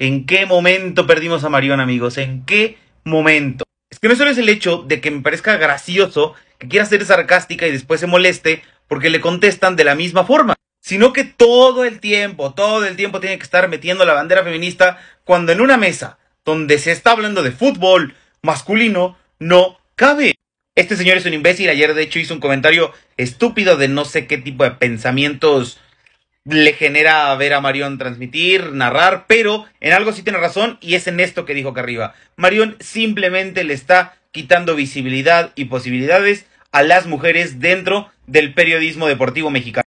¿En qué momento perdimos a Marion, amigos? ¿En qué momento? Es que no solo es el hecho de que me parezca gracioso, que quiera ser sarcástica y después se moleste porque le contestan de la misma forma, sino que todo el tiempo, todo el tiempo tiene que estar metiendo la bandera feminista cuando en una mesa donde se está hablando de fútbol masculino no cabe este señor es un imbécil. Ayer, de hecho, hizo un comentario estúpido de no sé qué tipo de pensamientos le genera ver a Marión transmitir, narrar, pero en algo sí tiene razón y es en esto que dijo acá arriba. Marión simplemente le está quitando visibilidad y posibilidades a las mujeres dentro del periodismo deportivo mexicano.